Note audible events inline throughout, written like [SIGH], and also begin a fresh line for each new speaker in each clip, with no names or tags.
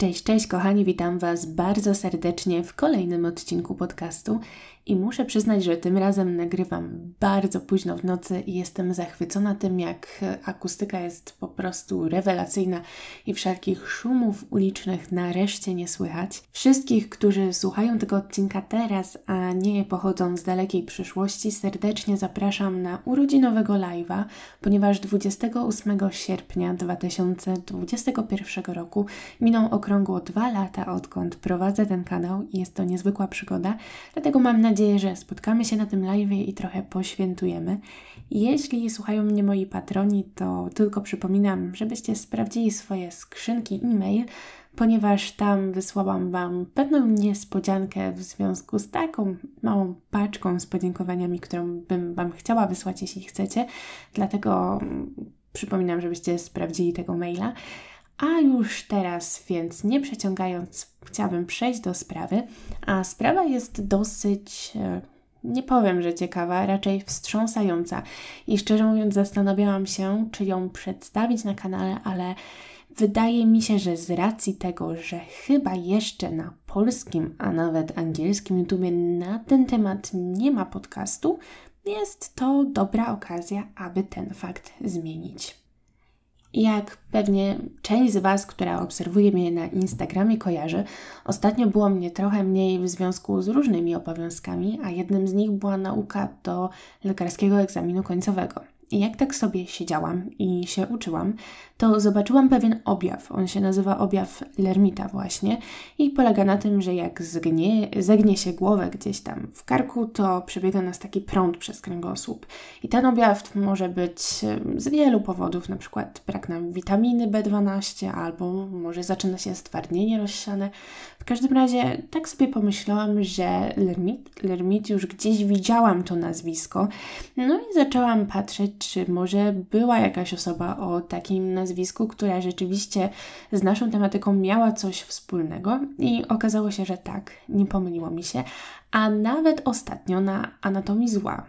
Cześć, cześć kochani, witam Was bardzo serdecznie w kolejnym odcinku podcastu. I muszę przyznać, że tym razem nagrywam bardzo późno w nocy i jestem zachwycona tym, jak akustyka jest po prostu rewelacyjna i wszelkich szumów ulicznych nareszcie nie słychać. Wszystkich, którzy słuchają tego odcinka teraz, a nie pochodzą z dalekiej przyszłości, serdecznie zapraszam na urodzinowego live'a, ponieważ 28 sierpnia 2021 roku minął okrągło dwa lata, odkąd prowadzę ten kanał i jest to niezwykła przygoda, dlatego mam nadzieję, nadzieję, że spotkamy się na tym live i trochę poświętujemy. Jeśli słuchają mnie moi patroni, to tylko przypominam, żebyście sprawdzili swoje skrzynki e-mail, ponieważ tam wysłałam Wam pewną niespodziankę w związku z taką małą paczką z podziękowaniami, którą bym Wam chciała wysłać, jeśli chcecie. Dlatego mm, przypominam, żebyście sprawdzili tego maila. A już teraz, więc nie przeciągając, chciałabym przejść do sprawy. A sprawa jest dosyć, e, nie powiem, że ciekawa, raczej wstrząsająca. I szczerze mówiąc, zastanawiałam się, czy ją przedstawić na kanale, ale wydaje mi się, że z racji tego, że chyba jeszcze na polskim, a nawet angielskim YouTube na ten temat nie ma podcastu, jest to dobra okazja, aby ten fakt zmienić. Jak pewnie część z Was, która obserwuje mnie na Instagramie, kojarzy, ostatnio było mnie trochę mniej w związku z różnymi obowiązkami, a jednym z nich była nauka do lekarskiego egzaminu końcowego jak tak sobie siedziałam i się uczyłam, to zobaczyłam pewien objaw. On się nazywa objaw Lermita właśnie i polega na tym, że jak zgnie, zegnie się głowę gdzieś tam w karku, to przebiega nas taki prąd przez kręgosłup. I ten objaw może być z wielu powodów, na przykład brak nam witaminy B12 albo może zaczyna się stwardnienie rozsiane. W każdym razie tak sobie pomyślałam, że Lermit, Lermit już gdzieś widziałam to nazwisko. No i zaczęłam patrzeć czy może była jakaś osoba o takim nazwisku, która rzeczywiście z naszą tematyką miała coś wspólnego i okazało się, że tak, nie pomyliło mi się. A nawet ostatnio na Anatomii Zła,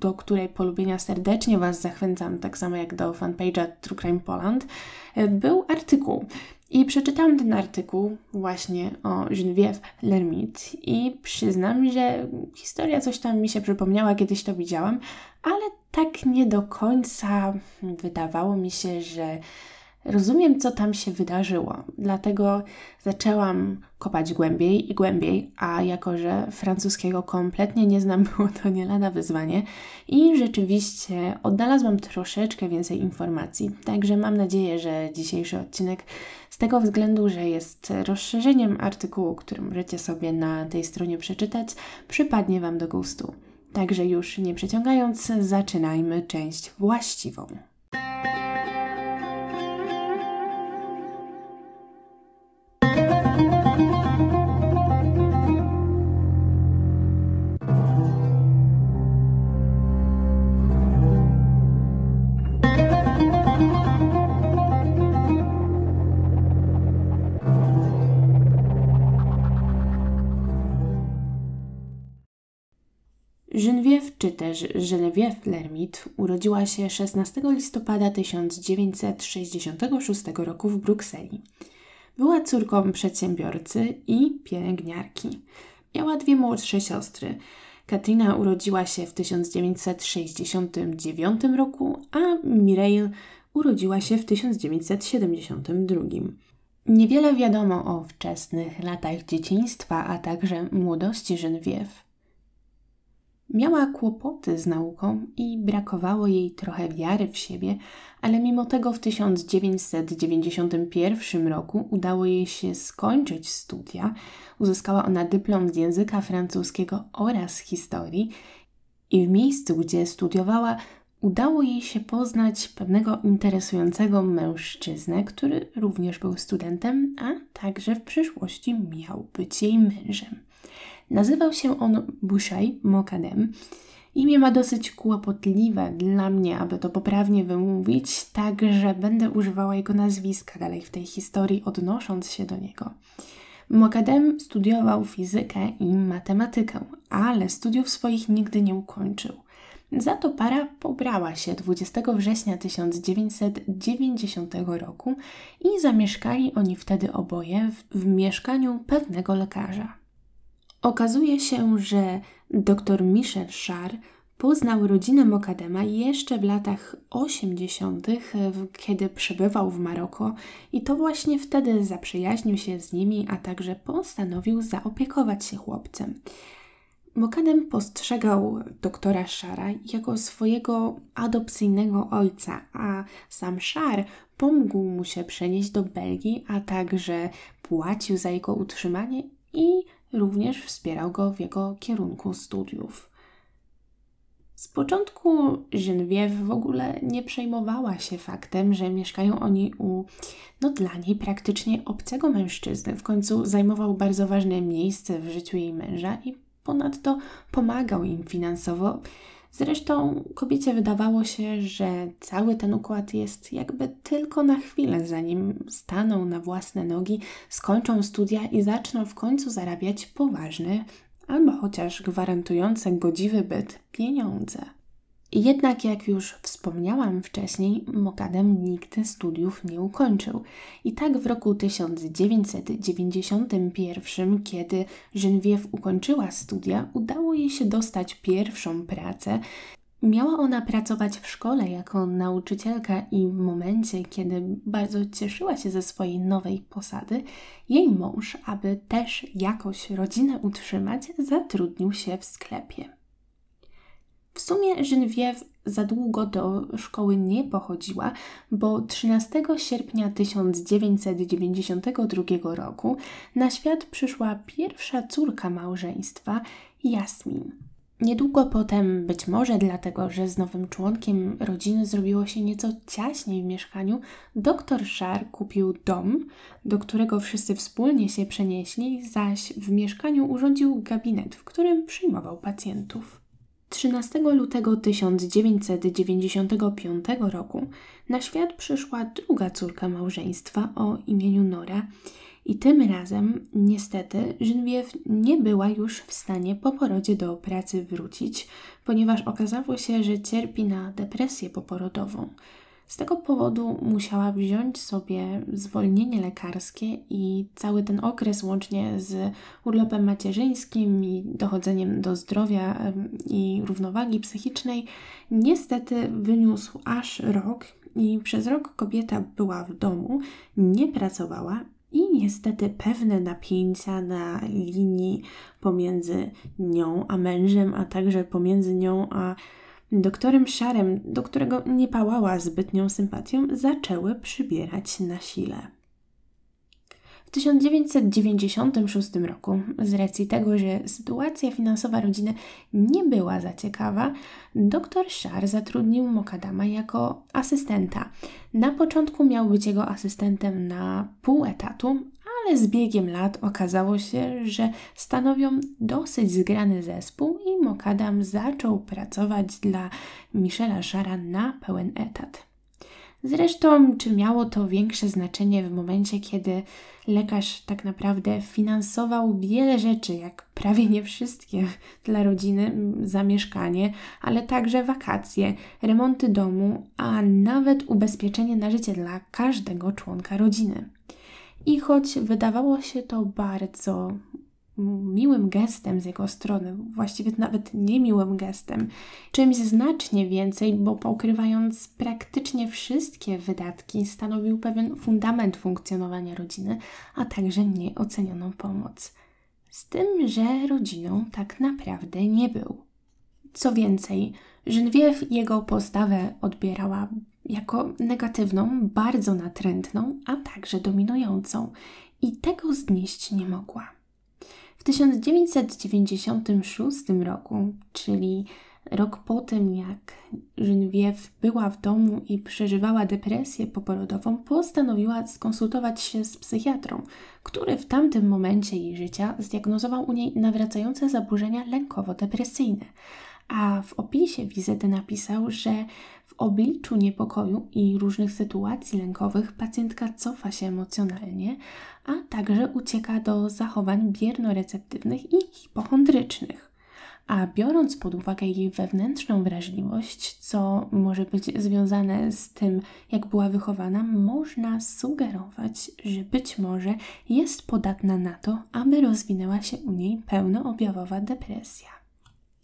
do której polubienia serdecznie Was zachęcam, tak samo jak do fanpage'a True Crime Poland, był artykuł, i przeczytałam ten artykuł właśnie o Genevieve Lermite i przyznam, że historia coś tam mi się przypomniała, kiedyś to widziałam, ale tak nie do końca wydawało mi się, że rozumiem, co tam się wydarzyło. Dlatego zaczęłam kopać głębiej i głębiej, a jako, że francuskiego kompletnie nie znam, [LAUGHS] było to nie lada wyzwanie i rzeczywiście odnalazłam troszeczkę więcej informacji. Także mam nadzieję, że dzisiejszy odcinek z tego względu, że jest rozszerzeniem artykułu, który możecie sobie na tej stronie przeczytać, przypadnie Wam do gustu. Także już nie przeciągając, zaczynajmy część właściwą. Geneviève Lermit urodziła się 16 listopada 1966 roku w Brukseli. Była córką przedsiębiorcy i pielęgniarki. Miała dwie młodsze siostry. Katrina urodziła się w 1969 roku, a Mireille urodziła się w 1972. Niewiele wiadomo o wczesnych latach dzieciństwa, a także młodości Geneviève. Miała kłopoty z nauką i brakowało jej trochę wiary w siebie, ale mimo tego w 1991 roku udało jej się skończyć studia. Uzyskała ona dyplom z języka francuskiego oraz historii i w miejscu, gdzie studiowała, udało jej się poznać pewnego interesującego mężczyznę, który również był studentem, a także w przyszłości miał być jej mężem. Nazywał się on Bushaj Mokadem. Imię ma dosyć kłopotliwe dla mnie, aby to poprawnie wymówić, także będę używała jego nazwiska dalej w tej historii, odnosząc się do niego. Mokadem studiował fizykę i matematykę, ale studiów swoich nigdy nie ukończył. Za to para pobrała się 20 września 1990 roku i zamieszkali oni wtedy oboje w, w mieszkaniu pewnego lekarza. Okazuje się, że dr Michel Schar poznał rodzinę Mokadema jeszcze w latach 80., kiedy przebywał w Maroko, i to właśnie wtedy zaprzyjaźnił się z nimi, a także postanowił zaopiekować się chłopcem. Mokadem postrzegał doktora Szara jako swojego adopcyjnego ojca, a sam Szar pomógł mu się przenieść do Belgii, a także płacił za jego utrzymanie i również wspierał go w jego kierunku studiów. Z początku Genevieve w ogóle nie przejmowała się faktem, że mieszkają oni u, no dla niej praktycznie obcego mężczyzny. W końcu zajmował bardzo ważne miejsce w życiu jej męża i ponadto pomagał im finansowo, Zresztą kobiecie wydawało się, że cały ten układ jest jakby tylko na chwilę, zanim staną na własne nogi, skończą studia i zaczną w końcu zarabiać poważne albo chociaż gwarantujące godziwy byt pieniądze. Jednak jak już wspomniałam wcześniej, Mokadem nigdy studiów nie ukończył. I tak w roku 1991, kiedy Genevieve ukończyła studia, udało jej się dostać pierwszą pracę. Miała ona pracować w szkole jako nauczycielka i w momencie, kiedy bardzo cieszyła się ze swojej nowej posady, jej mąż, aby też jakoś rodzinę utrzymać, zatrudnił się w sklepie. W sumie Genevieve za długo do szkoły nie pochodziła, bo 13 sierpnia 1992 roku na świat przyszła pierwsza córka małżeństwa, Jasmin. Niedługo potem, być może dlatego, że z nowym członkiem rodziny zrobiło się nieco ciaśniej w mieszkaniu, doktor Szar kupił dom, do którego wszyscy wspólnie się przenieśli, zaś w mieszkaniu urządził gabinet, w którym przyjmował pacjentów. 13 lutego 1995 roku na świat przyszła druga córka małżeństwa o imieniu Nora i tym razem niestety Genevieve nie była już w stanie po porodzie do pracy wrócić, ponieważ okazało się, że cierpi na depresję poporodową z tego powodu musiała wziąć sobie zwolnienie lekarskie i cały ten okres łącznie z urlopem macierzyńskim i dochodzeniem do zdrowia i równowagi psychicznej niestety wyniósł aż rok i przez rok kobieta była w domu, nie pracowała i niestety pewne napięcia na linii pomiędzy nią a mężem, a także pomiędzy nią a doktorem Szarem, do którego nie pałała zbytnią sympatią, zaczęły przybierać na sile. W 1996 roku, z racji tego, że sytuacja finansowa rodziny nie była za ciekawa, doktor Szar zatrudnił Mokadama jako asystenta. Na początku miał być jego asystentem na pół etatu, ale z biegiem lat okazało się, że stanowią dosyć zgrany zespół i Mokadam zaczął pracować dla Michela Szara na pełen etat. Zresztą, czy miało to większe znaczenie w momencie, kiedy lekarz tak naprawdę finansował wiele rzeczy, jak prawie nie wszystkie dla rodziny, zamieszkanie, ale także wakacje, remonty domu, a nawet ubezpieczenie na życie dla każdego członka rodziny. I choć wydawało się to bardzo miłym gestem z jego strony, właściwie nawet niemiłym gestem, czymś znacznie więcej, bo pokrywając praktycznie wszystkie wydatki, stanowił pewien fundament funkcjonowania rodziny, a także nieocenioną pomoc. Z tym, że rodziną tak naprawdę nie był. Co więcej, Genevieve jego postawę odbierała jako negatywną, bardzo natrętną, a także dominującą i tego znieść nie mogła. W 1996 roku, czyli rok po tym jak Genevieve była w domu i przeżywała depresję poporodową, postanowiła skonsultować się z psychiatrą, który w tamtym momencie jej życia zdiagnozował u niej nawracające zaburzenia lękowo-depresyjne a w opisie wizyty napisał, że w obliczu niepokoju i różnych sytuacji lękowych pacjentka cofa się emocjonalnie, a także ucieka do zachowań biernoreceptywnych i hipochondrycznych. A biorąc pod uwagę jej wewnętrzną wrażliwość, co może być związane z tym, jak była wychowana, można sugerować, że być może jest podatna na to, aby rozwinęła się u niej pełnoobjawowa depresja.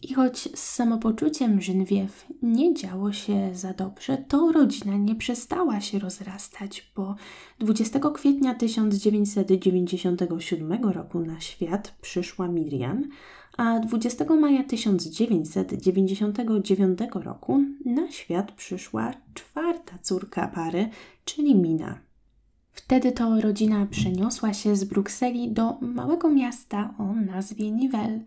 I choć z samopoczuciem Żynwiew nie działo się za dobrze, to rodzina nie przestała się rozrastać, bo 20 kwietnia 1997 roku na świat przyszła Miriam, a 20 maja 1999 roku na świat przyszła czwarta córka pary, czyli Mina. Wtedy to rodzina przeniosła się z Brukseli do małego miasta o nazwie Nivelles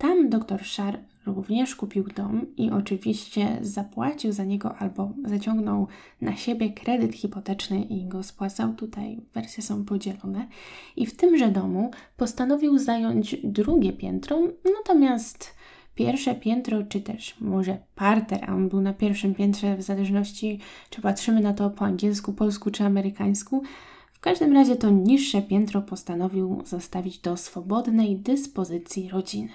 tam doktor Szar również kupił dom i oczywiście zapłacił za niego albo zaciągnął na siebie kredyt hipoteczny i go spłacał. Tutaj wersje są podzielone. I w tymże domu postanowił zająć drugie piętro, natomiast pierwsze piętro, czy też może parter, a on był na pierwszym piętrze, w zależności czy patrzymy na to po angielsku, polsku czy amerykańsku. W każdym razie to niższe piętro postanowił zostawić do swobodnej dyspozycji rodziny.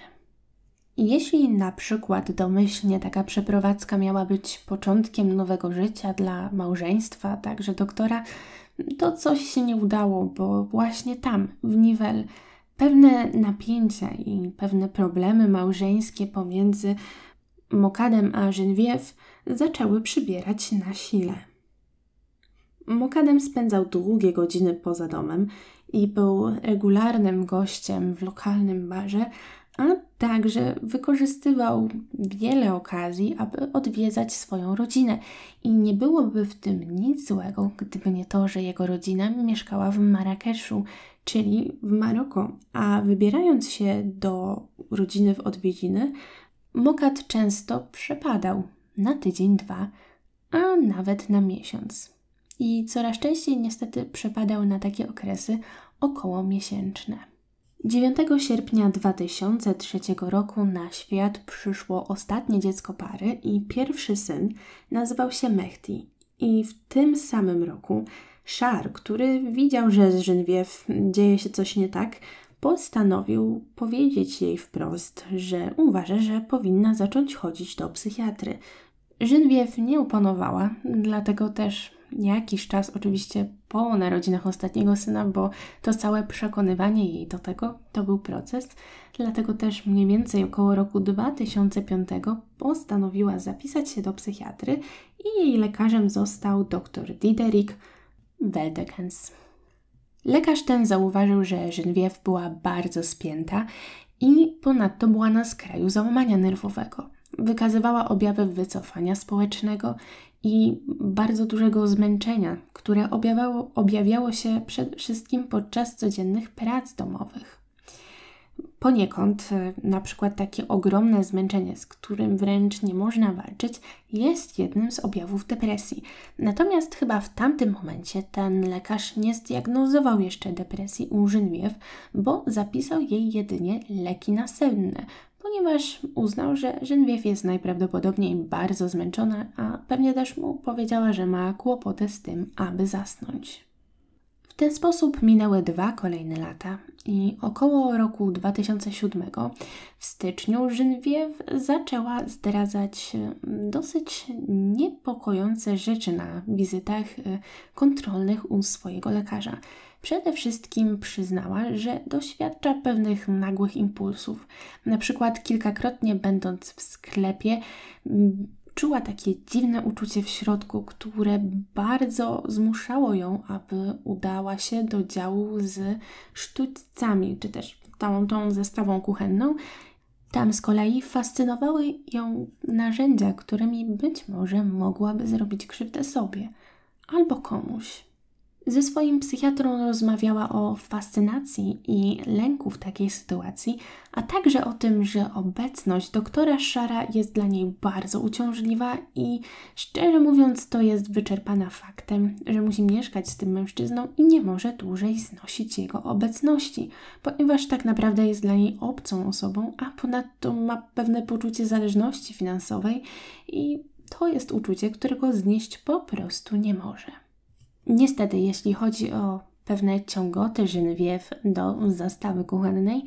Jeśli na przykład domyślnie taka przeprowadzka miała być początkiem nowego życia dla małżeństwa, także doktora, to coś się nie udało, bo właśnie tam, w Niwel, pewne napięcia i pewne problemy małżeńskie pomiędzy Mokadem a Genevieve zaczęły przybierać na sile. Mokadem spędzał długie godziny poza domem i był regularnym gościem w lokalnym barze, a także wykorzystywał wiele okazji, aby odwiedzać swoją rodzinę. I nie byłoby w tym nic złego, gdyby nie to, że jego rodzina mieszkała w Marrakeszu, czyli w Maroku. A wybierając się do rodziny w odwiedziny, Mokat często przepadał na tydzień, dwa, a nawet na miesiąc. I coraz częściej niestety przepadał na takie okresy około miesięczne. 9 sierpnia 2003 roku na świat przyszło ostatnie dziecko pary i pierwszy syn nazywał się Mehdi. I w tym samym roku Szar, który widział, że z Żynwiew dzieje się coś nie tak, postanowił powiedzieć jej wprost, że uważa, że powinna zacząć chodzić do psychiatry. Żynwiew nie uponowała, dlatego też jakiś czas, oczywiście po narodzinach ostatniego syna, bo to całe przekonywanie jej do tego to był proces. Dlatego też mniej więcej około roku 2005 postanowiła zapisać się do psychiatry i jej lekarzem został dr Diderik Weldekens. Lekarz ten zauważył, że Genevieve była bardzo spięta i ponadto była na skraju załamania nerwowego. Wykazywała objawy wycofania społecznego i bardzo dużego zmęczenia, które objawiało, objawiało się przede wszystkim podczas codziennych prac domowych. Poniekąd, e, na przykład takie ogromne zmęczenie, z którym wręcz nie można walczyć, jest jednym z objawów depresji. Natomiast chyba w tamtym momencie ten lekarz nie zdiagnozował jeszcze depresji u Żynwiew, bo zapisał jej jedynie leki nasenne, ponieważ uznał, że Genevieve jest najprawdopodobniej bardzo zmęczona, a pewnie też mu powiedziała, że ma kłopoty z tym, aby zasnąć. W ten sposób minęły dwa kolejne lata i około roku 2007 w styczniu Genevieve zaczęła zdradzać mm, dosyć niepokojące rzeczy na wizytach y, kontrolnych u swojego lekarza – Przede wszystkim przyznała, że doświadcza pewnych nagłych impulsów. Na przykład kilkakrotnie będąc w sklepie, mm, czuła takie dziwne uczucie w środku, które bardzo zmuszało ją, aby udała się do działu z sztućcami, czy też całą tą zestawą kuchenną. Tam z kolei fascynowały ją narzędzia, którymi być może mogłaby zrobić krzywdę sobie albo komuś. Ze swoim psychiatrą rozmawiała o fascynacji i lęku w takiej sytuacji, a także o tym, że obecność doktora Szara jest dla niej bardzo uciążliwa i szczerze mówiąc, to jest wyczerpana faktem, że musi mieszkać z tym mężczyzną i nie może dłużej znosić jego obecności, ponieważ tak naprawdę jest dla niej obcą osobą, a ponadto ma pewne poczucie zależności finansowej i to jest uczucie, którego znieść po prostu nie może. Niestety, jeśli chodzi o pewne ciągoty żynwiew do zastawy kuchennej,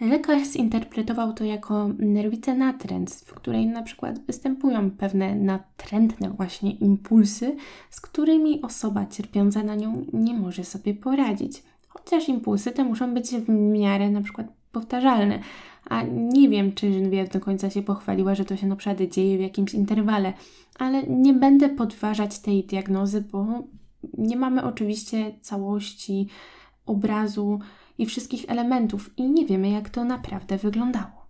lekarz zinterpretował to jako nerwicę natręt, w której na przykład występują pewne natrętne właśnie impulsy, z którymi osoba cierpiąca na nią nie może sobie poradzić. Chociaż impulsy te muszą być w miarę na przykład powtarzalne, a nie wiem, czy Genevieve do końca się pochwaliła, że to się na przykład dzieje w jakimś interwale, ale nie będę podważać tej diagnozy, bo nie mamy oczywiście całości obrazu i wszystkich elementów i nie wiemy, jak to naprawdę wyglądało.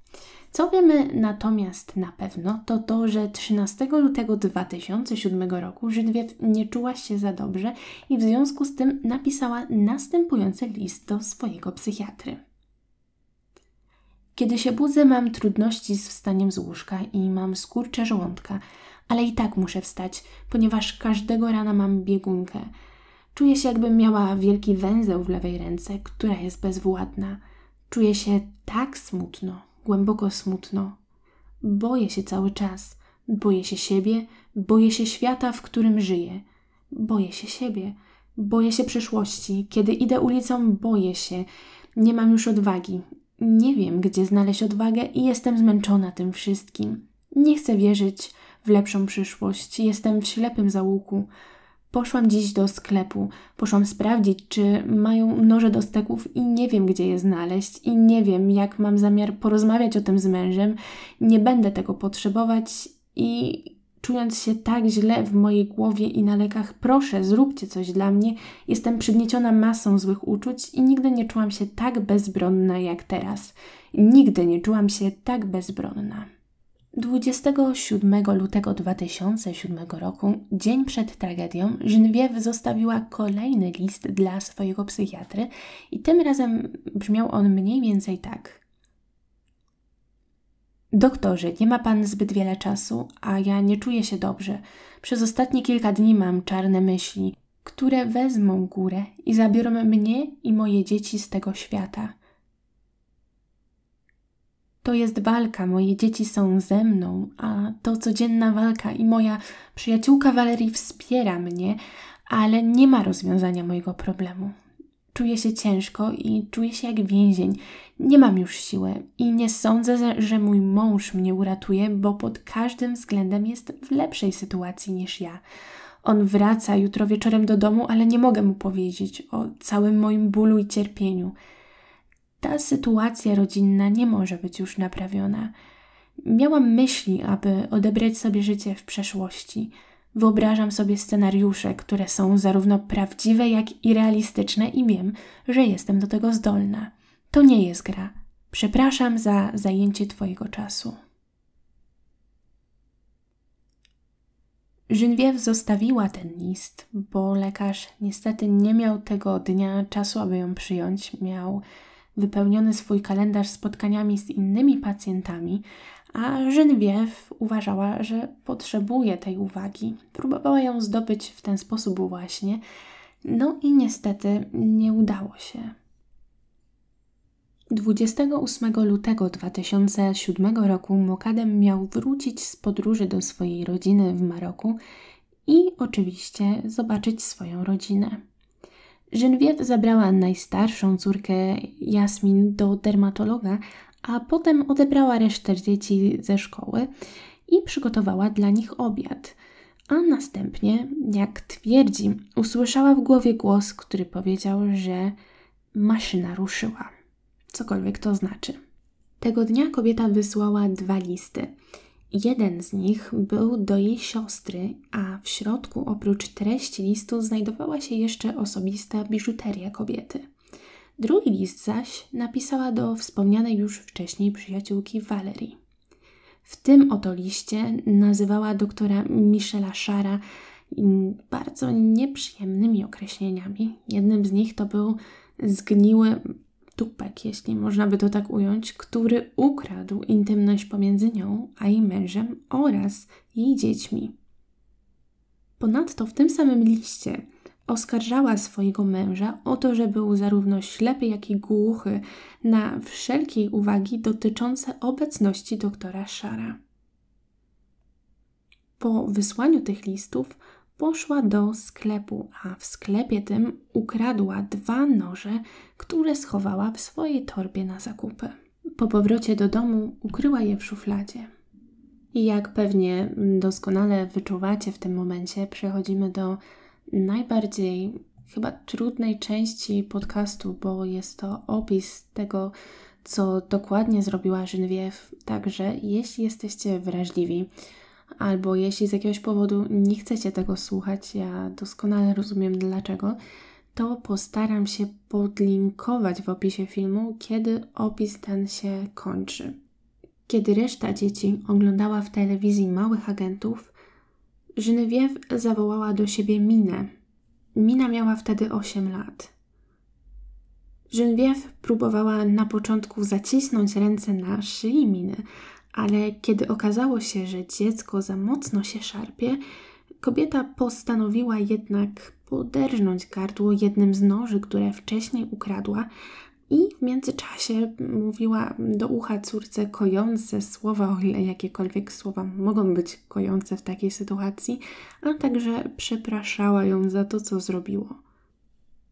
Co wiemy natomiast na pewno, to to, że 13 lutego 2007 roku Żydwiew nie czuła się za dobrze i w związku z tym napisała następujący list do swojego psychiatry. Kiedy się budzę, mam trudności z wstaniem z łóżka i mam skurcze żołądka – ale i tak muszę wstać, ponieważ każdego rana mam biegunkę. Czuję się, jakbym miała wielki węzeł w lewej ręce, która jest bezwładna. Czuję się tak smutno, głęboko smutno. Boję się cały czas. Boję się siebie, boję się świata, w którym żyję. Boję się siebie, boję się przyszłości. Kiedy idę ulicą, boję się. Nie mam już odwagi. Nie wiem, gdzie znaleźć odwagę i jestem zmęczona tym wszystkim. Nie chcę wierzyć, w lepszą przyszłość. Jestem w ślepym załuku. Poszłam dziś do sklepu, poszłam sprawdzić, czy mają noże do steków i nie wiem, gdzie je znaleźć, i nie wiem, jak mam zamiar porozmawiać o tym z mężem. Nie będę tego potrzebować i czując się tak źle w mojej głowie i na lekach, proszę, zróbcie coś dla mnie. Jestem przygnieciona masą złych uczuć i nigdy nie czułam się tak bezbronna jak teraz. Nigdy nie czułam się tak bezbronna. 27 lutego 2007 roku, dzień przed tragedią, Genevieve zostawiła kolejny list dla swojego psychiatry i tym razem brzmiał on mniej więcej tak. Doktorze, nie ma pan zbyt wiele czasu, a ja nie czuję się dobrze. Przez ostatnie kilka dni mam czarne myśli, które wezmą górę i zabiorą mnie i moje dzieci z tego świata. To jest walka, moje dzieci są ze mną, a to codzienna walka i moja przyjaciółka Walerii wspiera mnie, ale nie ma rozwiązania mojego problemu. Czuję się ciężko i czuję się jak więzień. Nie mam już siły i nie sądzę, że mój mąż mnie uratuje, bo pod każdym względem jest w lepszej sytuacji niż ja. On wraca jutro wieczorem do domu, ale nie mogę mu powiedzieć o całym moim bólu i cierpieniu ta sytuacja rodzinna nie może być już naprawiona. Miałam myśli, aby odebrać sobie życie w przeszłości. Wyobrażam sobie scenariusze, które są zarówno prawdziwe, jak i realistyczne, i wiem, że jestem do tego zdolna. To nie jest gra. Przepraszam za zajęcie Twojego czasu. Genevieve zostawiła ten list, bo lekarz niestety nie miał tego dnia czasu, aby ją przyjąć. Miał wypełniony swój kalendarz spotkaniami z innymi pacjentami, a Genevieve uważała, że potrzebuje tej uwagi. Próbowała ją zdobyć w ten sposób właśnie, no i niestety nie udało się. 28 lutego 2007 roku Mokadem miał wrócić z podróży do swojej rodziny w Maroku i oczywiście zobaczyć swoją rodzinę. Genevieve zabrała najstarszą córkę Jasmin do dermatologa, a potem odebrała resztę dzieci ze szkoły i przygotowała dla nich obiad. A następnie, jak twierdzi, usłyszała w głowie głos, który powiedział, że maszyna ruszyła. Cokolwiek to znaczy. Tego dnia kobieta wysłała dwa listy. Jeden z nich był do jej siostry, a w środku oprócz treści listu znajdowała się jeszcze osobista biżuteria kobiety. Drugi list zaś napisała do wspomnianej już wcześniej przyjaciółki Valerie. W tym oto liście nazywała doktora Michela Szara bardzo nieprzyjemnymi określeniami. Jednym z nich to był zgniły jeśli można by to tak ująć, który ukradł intymność pomiędzy nią a jej mężem oraz jej dziećmi. Ponadto w tym samym liście oskarżała swojego męża o to, że był zarówno ślepy, jak i głuchy na wszelkiej uwagi dotyczące obecności doktora Szara. Po wysłaniu tych listów poszła do sklepu, a w sklepie tym ukradła dwa noże, które schowała w swojej torbie na zakupy. Po powrocie do domu ukryła je w szufladzie. I jak pewnie mm, doskonale wyczuwacie w tym momencie, przechodzimy do najbardziej chyba trudnej części podcastu, bo jest to opis tego, co dokładnie zrobiła Genevieve. Także jeśli jesteście wrażliwi, albo jeśli z jakiegoś powodu nie chcecie tego słuchać, ja doskonale rozumiem dlaczego, to postaram się podlinkować w opisie filmu, kiedy opis ten się kończy. Kiedy reszta dzieci oglądała w telewizji małych agentów, Genevieve zawołała do siebie Minę. Mina miała wtedy 8 lat. Genevieve próbowała na początku zacisnąć ręce na szyi Miny, ale kiedy okazało się, że dziecko za mocno się szarpie, kobieta postanowiła jednak poderżnąć gardło jednym z noży, które wcześniej ukradła, i w międzyczasie mówiła do ucha córce kojące słowa, o ile jakiekolwiek słowa mogą być kojące w takiej sytuacji, a także przepraszała ją za to, co zrobiło.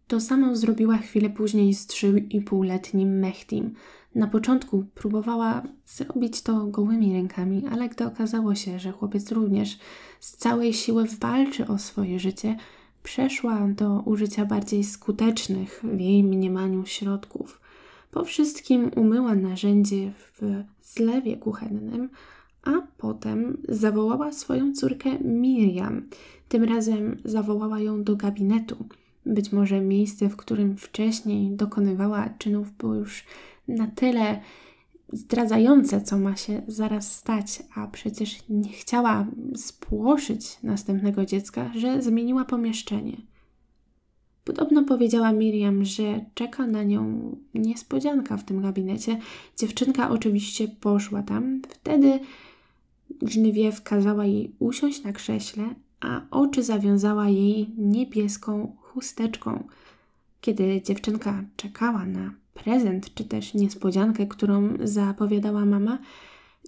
To samo zrobiła chwilę później z 3,5-letnim Mehdim. Na początku próbowała zrobić to gołymi rękami, ale gdy okazało się, że chłopiec również z całej siły walczy o swoje życie, przeszła do użycia bardziej skutecznych w jej mniemaniu środków. Po wszystkim umyła narzędzie w zlewie kuchennym, a potem zawołała swoją córkę Miriam. Tym razem zawołała ją do gabinetu. Być może miejsce, w którym wcześniej dokonywała czynów, było już na tyle zdradzające, co ma się zaraz stać, a przecież nie chciała spłoszyć następnego dziecka, że zmieniła pomieszczenie. Podobno powiedziała Miriam, że czeka na nią niespodzianka w tym gabinecie. Dziewczynka oczywiście poszła tam. Wtedy Żniwiew kazała jej usiąść na krześle, a oczy zawiązała jej niebieską chusteczką. Kiedy dziewczynka czekała na prezent czy też niespodziankę, którą zapowiadała mama,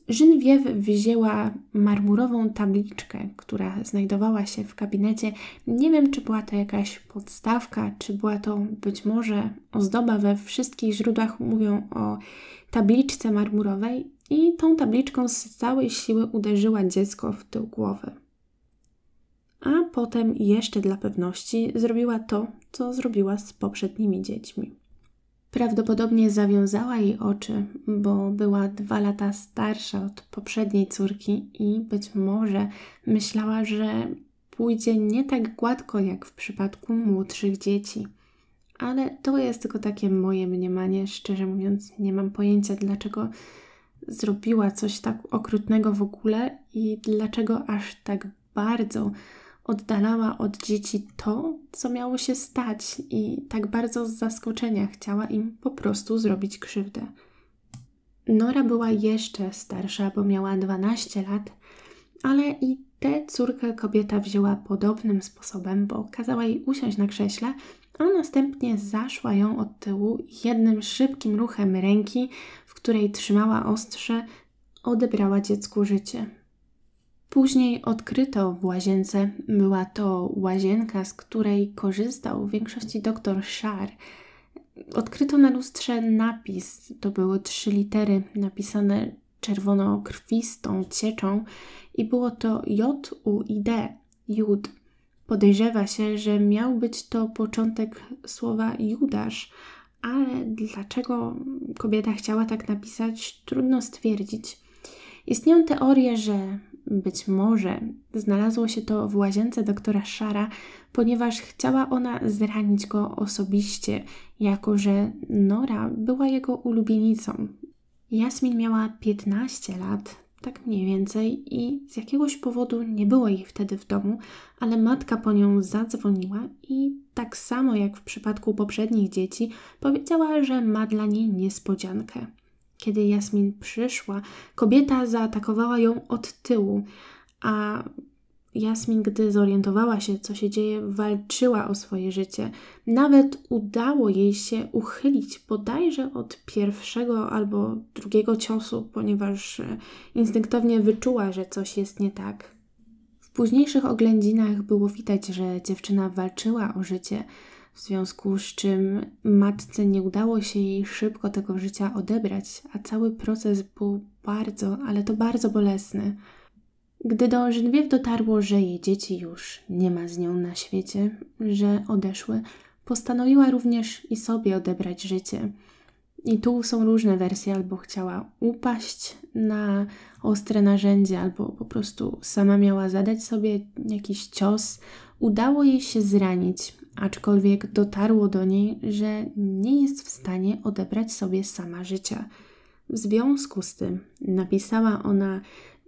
żynwiew wzięła marmurową tabliczkę, która znajdowała się w kabinecie. Nie wiem, czy była to jakaś podstawka, czy była to być może ozdoba. We wszystkich źródłach mówią o tabliczce marmurowej i tą tabliczką z całej siły uderzyła dziecko w tył głowy a potem jeszcze dla pewności zrobiła to, co zrobiła z poprzednimi dziećmi. Prawdopodobnie zawiązała jej oczy, bo była dwa lata starsza od poprzedniej córki i być może myślała, że pójdzie nie tak gładko jak w przypadku młodszych dzieci. Ale to jest tylko takie moje mniemanie, szczerze mówiąc, nie mam pojęcia, dlaczego zrobiła coś tak okrutnego w ogóle i dlaczego aż tak bardzo oddalała od dzieci to, co miało się stać, i tak bardzo z zaskoczenia chciała im po prostu zrobić krzywdę. Nora była jeszcze starsza, bo miała 12 lat, ale i tę córkę kobieta wzięła podobnym sposobem, bo kazała jej usiąść na krześle, a następnie zaszła ją od tyłu jednym szybkim ruchem ręki, w której trzymała ostrze, odebrała dziecku życie. Później odkryto w łazience, była to łazienka, z której korzystał w większości doktor Szar. Odkryto na lustrze napis, to były trzy litery napisane czerwono-krwistą cieczą i było to J, U i D, Jud. Podejrzewa się, że miał być to początek słowa Judasz, ale dlaczego kobieta chciała tak napisać, trudno stwierdzić. Istnieją teorie, że być może znalazło się to w łazience doktora Szara, ponieważ chciała ona zranić go osobiście, jako że Nora była jego ulubienicą. Jasmin miała 15 lat, tak mniej więcej, i z jakiegoś powodu nie było jej wtedy w domu, ale matka po nią zadzwoniła i tak samo jak w przypadku poprzednich dzieci, powiedziała, że ma dla niej niespodziankę. Kiedy Jasmin przyszła, kobieta zaatakowała ją od tyłu, a Jasmin, gdy zorientowała się, co się dzieje, walczyła o swoje życie. Nawet udało jej się uchylić bodajże od pierwszego albo drugiego ciosu, ponieważ e, instynktownie wyczuła, że coś jest nie tak. W późniejszych oględzinach było widać, że dziewczyna walczyła o życie, w związku z czym matce nie udało się jej szybko tego życia odebrać, a cały proces był bardzo, ale to bardzo bolesny. Gdy do Genevieve dotarło, że jej dzieci już nie ma z nią na świecie, że odeszły, postanowiła również i sobie odebrać życie. I tu są różne wersje, albo chciała upaść na ostre narzędzie, albo po prostu sama miała zadać sobie jakiś cios. Udało jej się zranić, aczkolwiek dotarło do niej, że nie jest w stanie odebrać sobie sama życia. W związku z tym napisała ona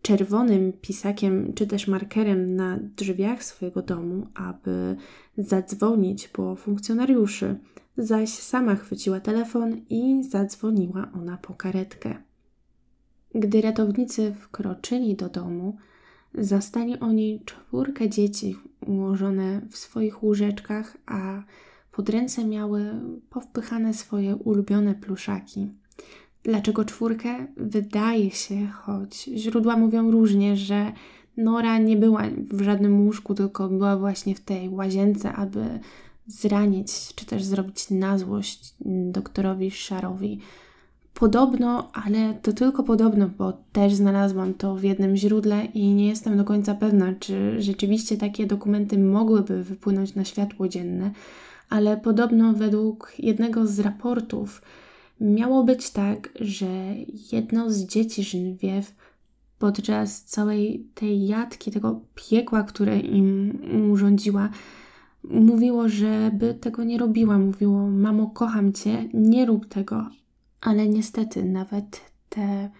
czerwonym pisakiem czy też markerem na drzwiach swojego domu, aby zadzwonić po funkcjonariuszy, zaś sama chwyciła telefon i zadzwoniła ona po karetkę. Gdy ratownicy wkroczyli do domu, Zastali oni czwórkę dzieci ułożone w swoich łóżeczkach, a pod ręce miały powpychane swoje ulubione pluszaki. Dlaczego czwórkę? Wydaje się, choć źródła mówią różnie, że Nora nie była w żadnym łóżku, tylko była właśnie w tej łazience, aby zranić czy też zrobić na złość doktorowi Szarowi Podobno, ale to tylko podobno, bo też znalazłam to w jednym źródle i nie jestem do końca pewna, czy rzeczywiście takie dokumenty mogłyby wypłynąć na światło dzienne, ale podobno według jednego z raportów miało być tak, że jedno z dzieci Żynwiew podczas całej tej jadki tego piekła, które im urządziła, mówiło, żeby tego nie robiła. Mówiło, mamo, kocham cię, nie rób tego, ale niestety nawet te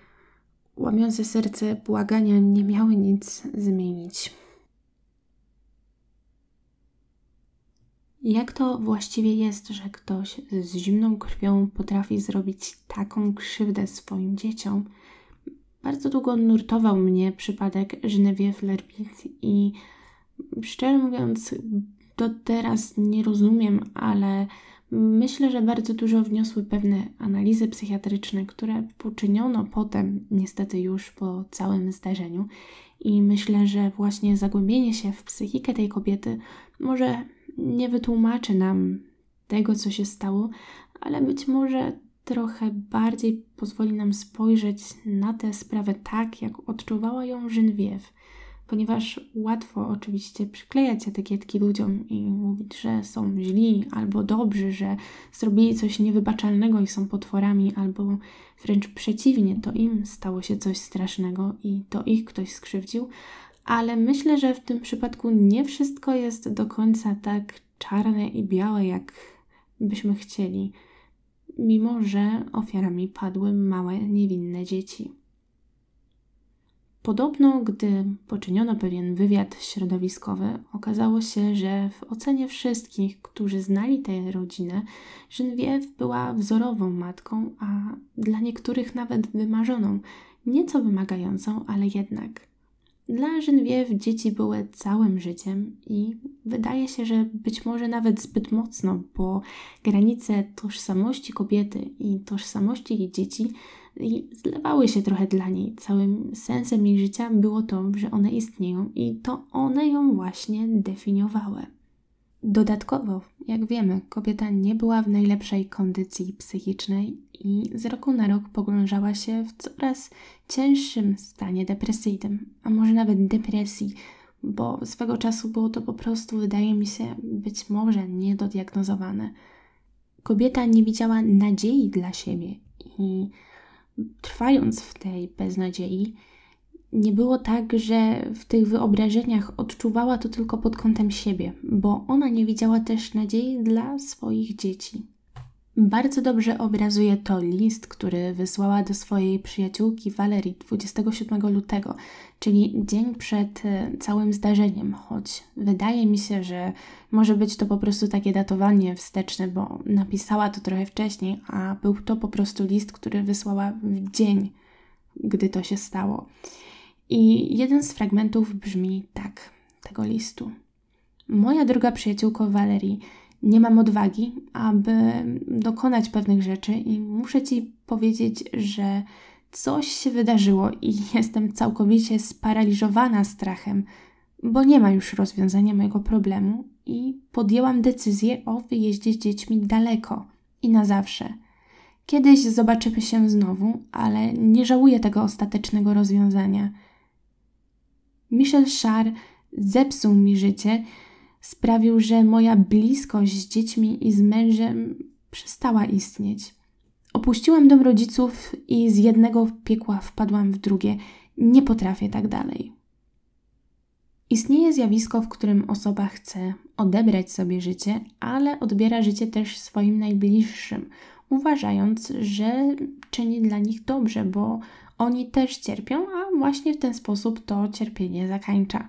łamiące serce błagania nie miały nic zmienić. Jak to właściwie jest, że ktoś z zimną krwią potrafi zrobić taką krzywdę swoim dzieciom? Bardzo długo nurtował mnie przypadek Genevieve Lerbit i szczerze mówiąc, do teraz nie rozumiem, ale Myślę, że bardzo dużo wniosły pewne analizy psychiatryczne, które poczyniono potem, niestety już po całym zdarzeniu. I myślę, że właśnie zagłębienie się w psychikę tej kobiety może nie wytłumaczy nam tego, co się stało, ale być może trochę bardziej pozwoli nam spojrzeć na tę sprawę tak, jak odczuwała ją Genevieve ponieważ łatwo oczywiście przyklejać etykietki ludziom i mówić, że są źli albo dobrzy, że zrobili coś niewybaczalnego i są potworami, albo wręcz przeciwnie, to im stało się coś strasznego i to ich ktoś skrzywdził. Ale myślę, że w tym przypadku nie wszystko jest do końca tak czarne i białe, jak byśmy chcieli, mimo że ofiarami padły małe, niewinne dzieci. Podobno, gdy poczyniono pewien wywiad środowiskowy, okazało się, że w ocenie wszystkich, którzy znali tę rodzinę, Genevieve była wzorową matką, a dla niektórych nawet wymarzoną, nieco wymagającą, ale jednak. Dla Genevieve dzieci były całym życiem i wydaje się, że być może nawet zbyt mocno, bo granice tożsamości kobiety i tożsamości jej dzieci i zlewały się trochę dla niej. Całym sensem jej życia było to, że one istnieją i to one ją właśnie definiowały. Dodatkowo, jak wiemy, kobieta nie była w najlepszej kondycji psychicznej i z roku na rok pogrążała się w coraz cięższym stanie depresyjnym, a może nawet depresji, bo swego czasu było to po prostu, wydaje mi się, być może niedodiagnozowane. Kobieta nie widziała nadziei dla siebie i trwając w tej beznadziei, nie było tak, że w tych wyobrażeniach odczuwała to tylko pod kątem siebie, bo ona nie widziała też nadziei dla swoich dzieci. Bardzo dobrze obrazuje to list, który wysłała do swojej przyjaciółki Walerii 27 lutego, czyli dzień przed e, całym zdarzeniem, choć wydaje mi się, że może być to po prostu takie datowanie wsteczne, bo napisała to trochę wcześniej, a był to po prostu list, który wysłała w dzień, gdy to się stało. I jeden z fragmentów brzmi tak tego listu. Moja druga przyjaciółko Valerii nie mam odwagi, aby dokonać pewnych rzeczy, i muszę Ci powiedzieć, że coś się wydarzyło i [LAUGHS] jestem całkowicie sparaliżowana strachem, bo nie ma już rozwiązania mojego problemu i podjęłam decyzję o wyjeździe z dziećmi daleko i na zawsze. Kiedyś zobaczymy się znowu, ale nie żałuję tego ostatecznego rozwiązania. Michel Char zepsuł mi życie, sprawił, że moja bliskość z dziećmi i z mężem przestała istnieć. Opuściłam dom rodziców i z jednego piekła wpadłam w drugie. Nie potrafię tak dalej. Istnieje zjawisko, w którym osoba chce odebrać sobie życie, ale odbiera życie też swoim najbliższym, uważając, że czyni dla nich dobrze, bo oni też cierpią, a właśnie w ten sposób to cierpienie zakańcza.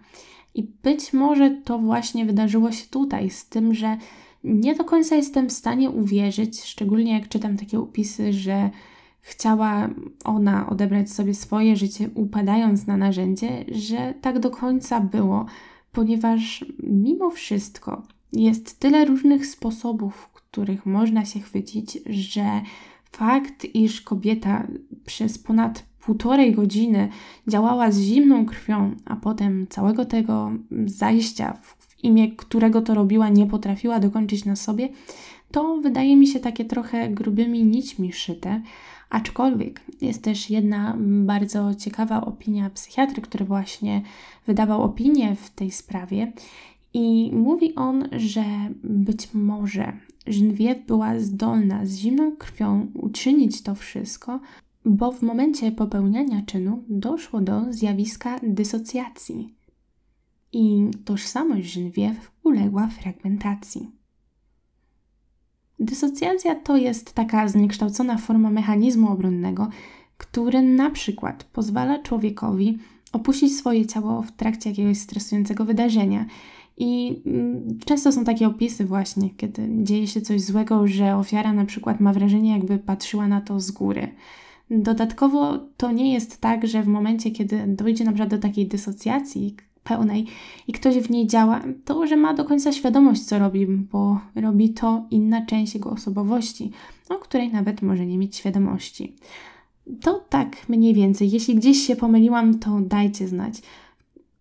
I być może to właśnie wydarzyło się tutaj, z tym, że nie do końca jestem w stanie uwierzyć, szczególnie jak czytam takie opisy, że chciała ona odebrać sobie swoje życie, upadając na narzędzie, że tak do końca było, ponieważ mimo wszystko jest tyle różnych sposobów, których można się chwycić, że fakt, iż kobieta przez ponad półtorej godziny działała z zimną krwią, a potem całego tego zajścia, w imię którego to robiła, nie potrafiła dokończyć na sobie, to wydaje mi się takie trochę grubymi nićmi szyte. Aczkolwiek jest też jedna bardzo ciekawa opinia psychiatry, który właśnie wydawał opinię w tej sprawie. I mówi on, że być może Genevieve była zdolna z zimną krwią uczynić to wszystko, bo w momencie popełniania czynu doszło do zjawiska dysocjacji i tożsamość Genevieve uległa fragmentacji. Dysocjacja to jest taka zniekształcona forma mechanizmu obronnego, który na przykład pozwala człowiekowi opuścić swoje ciało w trakcie jakiegoś stresującego wydarzenia. I mm, często są takie opisy właśnie, kiedy dzieje się coś złego, że ofiara na przykład ma wrażenie, jakby patrzyła na to z góry. Dodatkowo to nie jest tak, że w momencie, kiedy dojdzie na przykład do takiej dysocjacji pełnej i ktoś w niej działa, to że ma do końca świadomość, co robi, bo robi to inna część jego osobowości, o której nawet może nie mieć świadomości. To tak mniej więcej. Jeśli gdzieś się pomyliłam, to dajcie znać.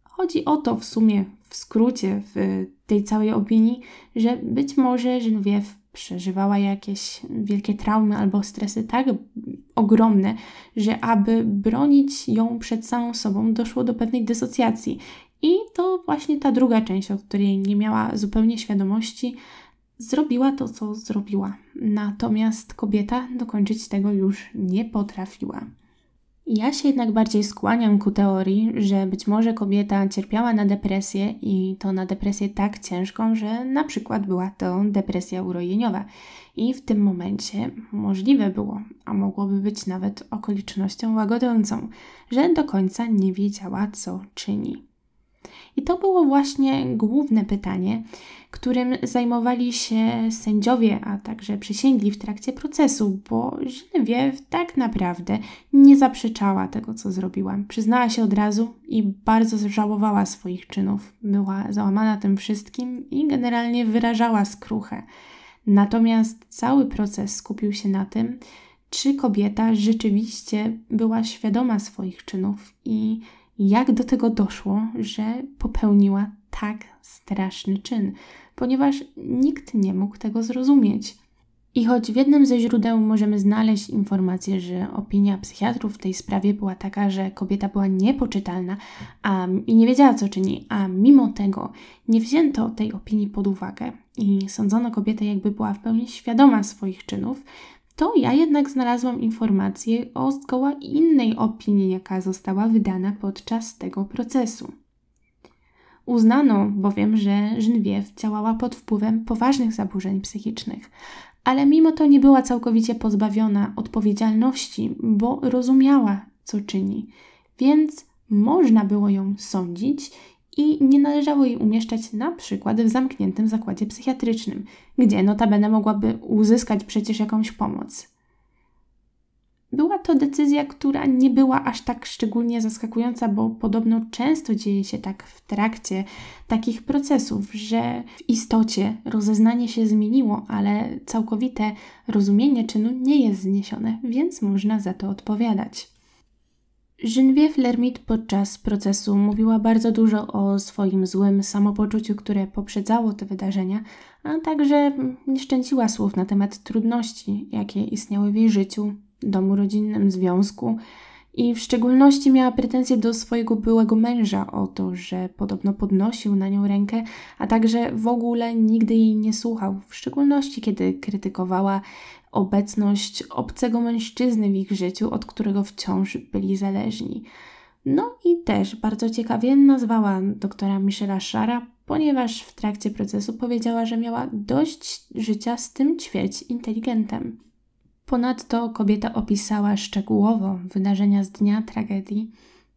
Chodzi o to w sumie, w skrócie, w tej całej opinii, że być może Genevieve przeżywała jakieś wielkie traumy albo stresy tak ogromne, że aby bronić ją przed samą sobą, doszło do pewnej dysocjacji. I to właśnie ta druga część, o której nie miała zupełnie świadomości, zrobiła to, co zrobiła. Natomiast kobieta dokończyć tego już nie potrafiła. Ja się jednak bardziej skłaniam ku teorii, że być może kobieta cierpiała na depresję i to na depresję tak ciężką, że na przykład była to depresja urojeniowa. I w tym momencie możliwe było, a mogłoby być nawet okolicznością łagodzącą, że do końca nie wiedziała, co czyni. I to było właśnie główne pytanie, którym zajmowali się sędziowie, a także przysięgli w trakcie procesu, bo Genevieve tak naprawdę nie zaprzeczała tego, co zrobiła. Przyznała się od razu i bardzo żałowała swoich czynów. Była załamana tym wszystkim i generalnie wyrażała skruchę. Natomiast cały proces skupił się na tym, czy kobieta rzeczywiście była świadoma swoich czynów i jak do tego doszło, że popełniła tak straszny czyn, ponieważ nikt nie mógł tego zrozumieć. I choć w jednym ze źródeł możemy znaleźć informację, że opinia psychiatrów w tej sprawie była taka, że kobieta była niepoczytalna a, i nie wiedziała co czyni, a mimo tego nie wzięto tej opinii pod uwagę i sądzono kobietę jakby była w pełni świadoma swoich czynów, to ja jednak znalazłam informację o zgoła innej opinii, jaka została wydana podczas tego procesu. Uznano bowiem, że Genevieve działała pod wpływem poważnych zaburzeń psychicznych, ale mimo to nie była całkowicie pozbawiona odpowiedzialności, bo rozumiała, co czyni, więc można było ją sądzić i nie należało jej umieszczać na przykład w zamkniętym zakładzie psychiatrycznym, gdzie notabene mogłaby uzyskać przecież jakąś pomoc. Była to decyzja, która nie była aż tak szczególnie zaskakująca, bo podobno często dzieje się tak w trakcie takich procesów, że w istocie rozeznanie się zmieniło, ale całkowite rozumienie czynu nie jest zniesione, więc można za to odpowiadać. Genevieve Lermit podczas procesu mówiła bardzo dużo o swoim złym samopoczuciu, które poprzedzało te wydarzenia, a także nie szczęciła słów na temat trudności, jakie istniały w jej życiu, domu rodzinnym, związku i w szczególności miała pretensje do swojego byłego męża o to, że podobno podnosił na nią rękę, a także w ogóle nigdy jej nie słuchał, w szczególności kiedy krytykowała obecność obcego mężczyzny w ich życiu, od którego wciąż byli zależni. No i też bardzo ciekawie nazwała doktora Michela Szara, ponieważ w trakcie procesu powiedziała, że miała dość życia z tym ćwierć inteligentem. Ponadto kobieta opisała szczegółowo wydarzenia z dnia tragedii,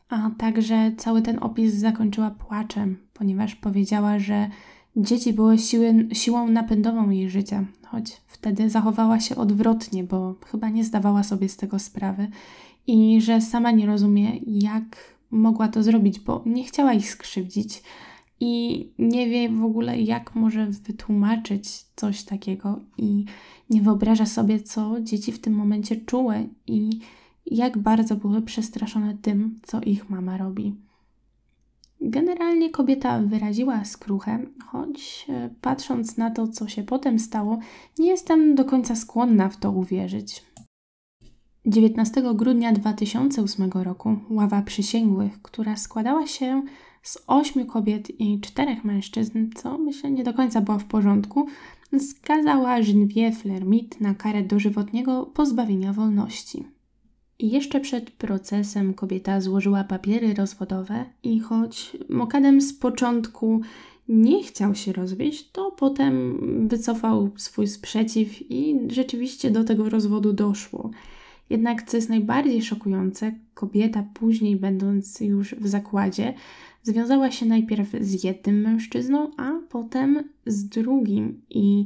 a także cały ten opis zakończyła płaczem, ponieważ powiedziała, że Dzieci były siły, siłą napędową jej życia, choć wtedy zachowała się odwrotnie, bo chyba nie zdawała sobie z tego sprawy i że sama nie rozumie, jak mogła to zrobić, bo nie chciała ich skrzywdzić i nie wie w ogóle, jak może wytłumaczyć coś takiego, i nie wyobraża sobie, co dzieci w tym momencie czuły i jak bardzo były przestraszone tym, co ich mama robi. Generalnie kobieta wyraziła skruchę, choć e, patrząc na to, co się potem stało, nie jestem do końca skłonna w to uwierzyć. 19 grudnia 2008 roku ława przysięgłych, która składała się z ośmiu kobiet i czterech mężczyzn, co myślę nie do końca była w porządku, skazała Geneviève Lermit na karę dożywotniego pozbawienia wolności. I jeszcze przed procesem kobieta złożyła papiery rozwodowe i choć Mokadem z początku nie chciał się rozwieść, to potem wycofał swój sprzeciw i rzeczywiście do tego rozwodu doszło. Jednak co jest najbardziej szokujące, kobieta później, będąc już w zakładzie, związała się najpierw z jednym mężczyzną, a potem z drugim i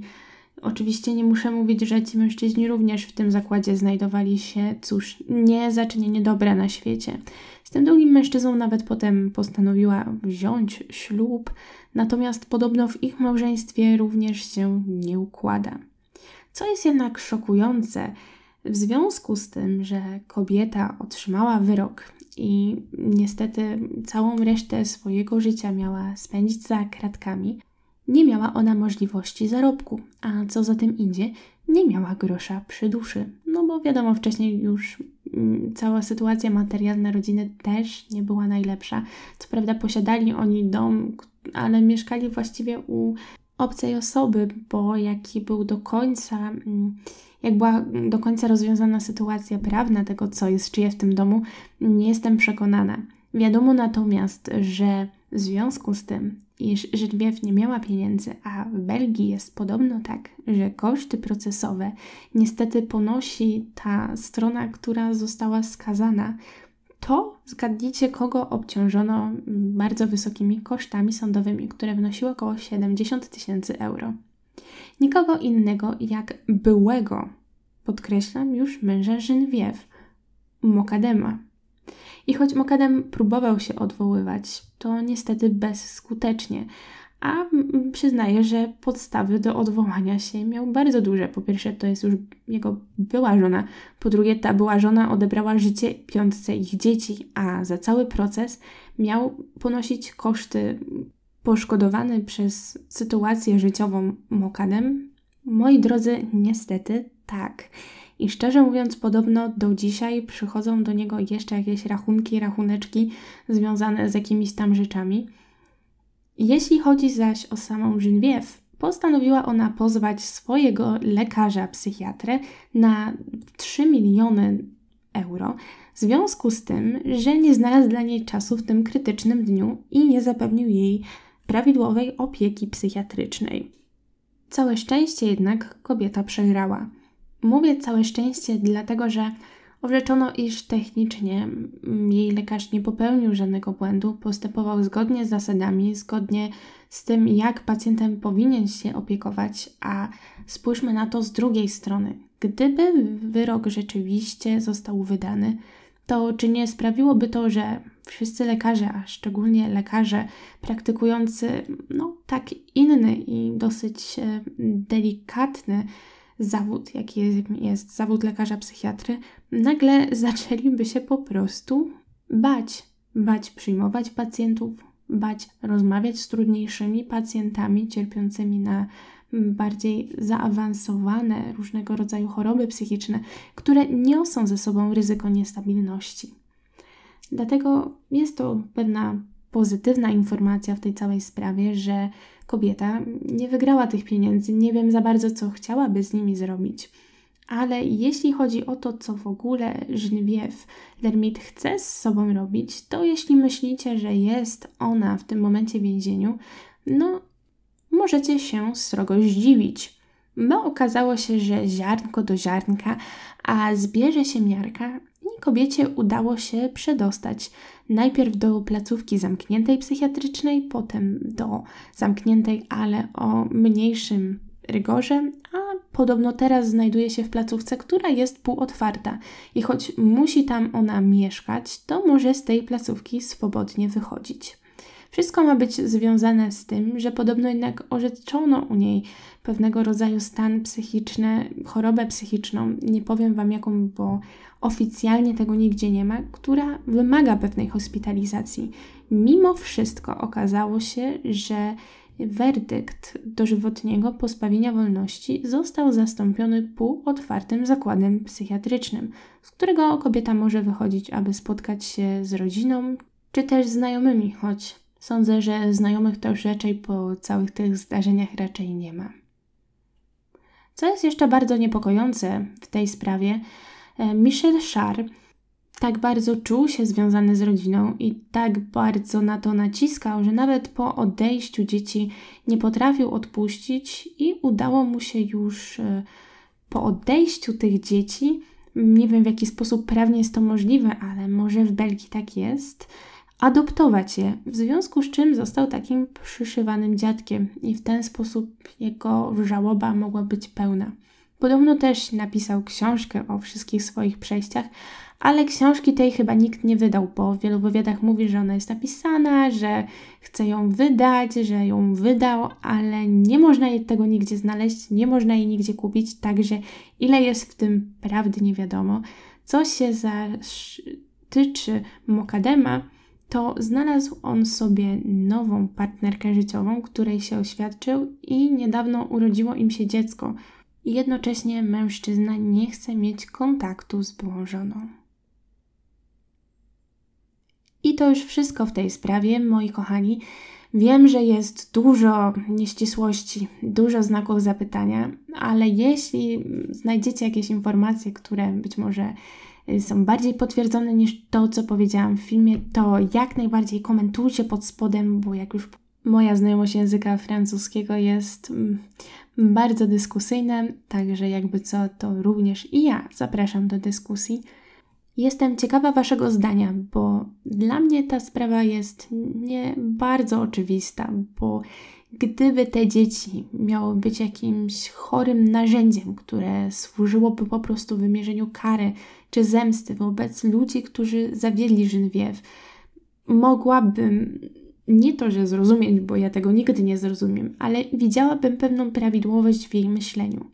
Oczywiście nie muszę mówić, że ci mężczyźni również w tym zakładzie znajdowali się, cóż, nie zaczynienie dobre na świecie. Z tym drugim mężczyzną nawet potem postanowiła wziąć ślub, natomiast podobno w ich małżeństwie również się nie układa. Co jest jednak szokujące, w związku z tym, że kobieta otrzymała wyrok i niestety całą resztę swojego życia miała spędzić za kratkami, nie miała ona możliwości zarobku, a co za tym idzie, nie miała grosza przy duszy. No bo wiadomo, wcześniej już mm, cała sytuacja materialna rodziny też nie była najlepsza. Co prawda posiadali oni dom, ale mieszkali właściwie u obcej osoby, bo jaki był do końca, mm, jak była mm, do końca rozwiązana sytuacja prawna tego, co jest czyje w tym domu, nie jestem przekonana. Wiadomo natomiast, że w związku z tym, iż Żydbiew nie miała pieniędzy, a w Belgii jest podobno tak, że koszty procesowe niestety ponosi ta strona, która została skazana, to zgadnijcie, kogo obciążono bardzo wysokimi kosztami sądowymi, które wynosiły około 70 tysięcy euro. Nikogo innego jak byłego, podkreślam już męża Żynwiew, Mokadema. I choć Mokadem próbował się odwoływać, to niestety bezskutecznie, a przyznaję, że podstawy do odwołania się miał bardzo duże. Po pierwsze, to jest już jego była żona, po drugie, ta była żona odebrała życie piątce ich dzieci, a za cały proces miał ponosić koszty poszkodowany przez sytuację życiową Mokadem? Moi drodzy, niestety tak. I szczerze mówiąc, podobno do dzisiaj przychodzą do niego jeszcze jakieś rachunki, rachuneczki związane z jakimiś tam rzeczami. Jeśli chodzi zaś o samą Genevieve, postanowiła ona pozwać swojego lekarza psychiatrę na 3 miliony euro, w związku z tym, że nie znalazł dla niej czasu w tym krytycznym dniu i nie zapewnił jej prawidłowej opieki psychiatrycznej. Całe szczęście jednak kobieta przegrała. Mówię całe szczęście, dlatego że orzeczono, iż technicznie jej lekarz nie popełnił żadnego błędu, postępował zgodnie z zasadami, zgodnie z tym, jak pacjentem powinien się opiekować, a spójrzmy na to z drugiej strony. Gdyby wyrok rzeczywiście został wydany, to czy nie sprawiłoby to, że wszyscy lekarze, a szczególnie lekarze praktykujący no, tak inny i dosyć e, delikatny zawód, jaki jest zawód lekarza psychiatry, nagle zaczęliby się po prostu bać. Bać przyjmować pacjentów, bać rozmawiać z trudniejszymi pacjentami cierpiącymi na mm, bardziej zaawansowane różnego rodzaju choroby psychiczne, które niosą ze sobą ryzyko niestabilności. Dlatego jest to pewna pozytywna informacja w tej całej sprawie, że kobieta nie wygrała tych pieniędzy, nie wiem za bardzo, co chciałaby z nimi zrobić. Ale jeśli chodzi o to, co w ogóle Genevieve Dermit chce z sobą robić, to jeśli myślicie, że jest ona w tym momencie w więzieniu, no możecie się srogo zdziwić. Bo okazało się, że ziarnko do ziarnka, a zbierze się miarka kobiecie udało się przedostać najpierw do placówki zamkniętej psychiatrycznej, potem do zamkniętej, ale o mniejszym rygorze, a podobno teraz znajduje się w placówce, która jest półotwarta i choć musi tam ona mieszkać, to może z tej placówki swobodnie wychodzić. Wszystko ma być związane z tym, że podobno jednak orzeczono u niej pewnego rodzaju stan psychiczny, chorobę psychiczną, nie powiem Wam jaką, bo oficjalnie tego nigdzie nie ma, która wymaga pewnej hospitalizacji. Mimo wszystko okazało się, że werdykt dożywotniego pozbawienia wolności został zastąpiony półotwartym zakładem psychiatrycznym, z którego kobieta może wychodzić, aby spotkać się z rodziną czy też znajomymi, choć Sądzę, że znajomych to już raczej po całych tych zdarzeniach raczej nie ma. Co jest jeszcze bardzo niepokojące w tej sprawie, e, Michel Szar tak bardzo czuł się związany z rodziną i tak bardzo na to naciskał, że nawet po odejściu dzieci nie potrafił odpuścić i udało mu się już e, po odejściu tych dzieci, nie wiem w jaki sposób prawnie jest to możliwe, ale może w Belgii tak jest, adoptować je, w związku z czym został takim przyszywanym dziadkiem i w ten sposób jego żałoba mogła być pełna. Podobno też napisał książkę o wszystkich swoich przejściach, ale książki tej chyba nikt nie wydał, bo w wielu wywiadach mówi, że ona jest napisana, że chce ją wydać, że ją wydał, ale nie można jej tego nigdzie znaleźć, nie można jej nigdzie kupić, także ile jest w tym prawdy nie wiadomo. Co się tyczy Mokadema, to znalazł on sobie nową partnerkę życiową, której się oświadczył i niedawno urodziło im się dziecko. I jednocześnie mężczyzna nie chce mieć kontaktu z byłą żoną. I to już wszystko w tej sprawie, moi kochani. Wiem, że jest dużo nieścisłości, dużo znaków zapytania, ale jeśli znajdziecie jakieś informacje, które być może są bardziej potwierdzone niż to, co powiedziałam w filmie, to jak najbardziej komentujcie pod spodem, bo jak już moja znajomość języka francuskiego jest mm, bardzo dyskusyjna, także jakby co, to również i ja zapraszam do dyskusji. Jestem ciekawa Waszego zdania, bo dla mnie ta sprawa jest nie bardzo oczywista, bo gdyby te dzieci miały być jakimś chorym narzędziem, które służyłoby po prostu wymierzeniu kary czy zemsty wobec ludzi, którzy zawiedli Żynwiew. Mogłabym nie to, że zrozumieć, bo ja tego nigdy nie zrozumiem, ale widziałabym pewną prawidłowość w jej myśleniu.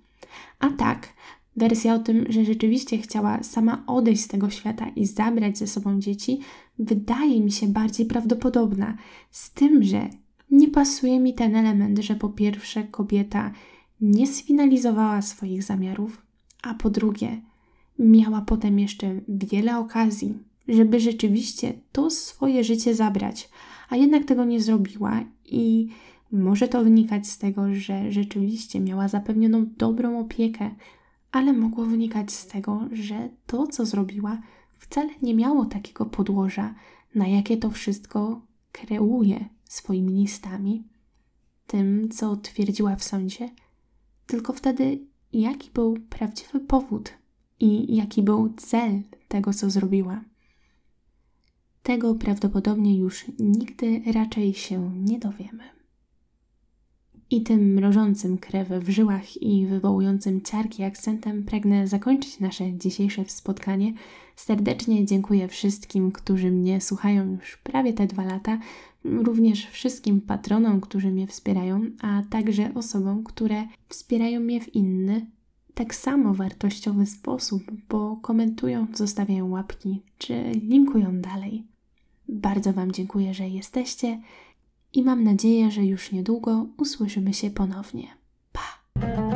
A tak, wersja o tym, że rzeczywiście chciała sama odejść z tego świata i zabrać ze sobą dzieci, wydaje mi się bardziej prawdopodobna. Z tym, że nie pasuje mi ten element, że po pierwsze kobieta nie sfinalizowała swoich zamiarów, a po drugie Miała potem jeszcze wiele okazji, żeby rzeczywiście to swoje życie zabrać, a jednak tego nie zrobiła i może to wynikać z tego, że rzeczywiście miała zapewnioną dobrą opiekę, ale mogło wynikać z tego, że to, co zrobiła, wcale nie miało takiego podłoża, na jakie to wszystko kreuje swoimi listami, tym, co twierdziła w sądzie, tylko wtedy, jaki był prawdziwy powód i jaki był cel tego, co zrobiła. Tego prawdopodobnie już nigdy raczej się nie dowiemy. I tym mrożącym krew w żyłach i wywołującym ciarki akcentem pragnę zakończyć nasze dzisiejsze spotkanie. Serdecznie dziękuję wszystkim, którzy mnie słuchają już prawie te dwa lata, również wszystkim patronom, którzy mnie wspierają, a także osobom, które wspierają mnie w inny, tak samo wartościowy sposób, bo komentują, zostawiają łapki czy linkują dalej. Bardzo Wam dziękuję, że jesteście i mam nadzieję, że już niedługo usłyszymy się ponownie. Pa!